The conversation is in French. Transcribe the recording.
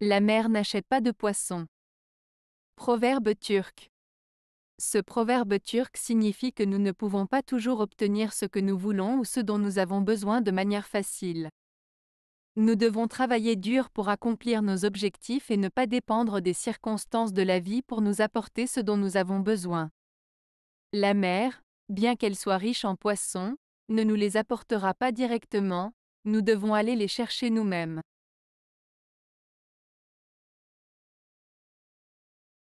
La mer n'achète pas de poissons. Proverbe turc. Ce proverbe turc signifie que nous ne pouvons pas toujours obtenir ce que nous voulons ou ce dont nous avons besoin de manière facile. Nous devons travailler dur pour accomplir nos objectifs et ne pas dépendre des circonstances de la vie pour nous apporter ce dont nous avons besoin. La mer, bien qu'elle soit riche en poissons, ne nous les apportera pas directement, nous devons aller les chercher nous-mêmes.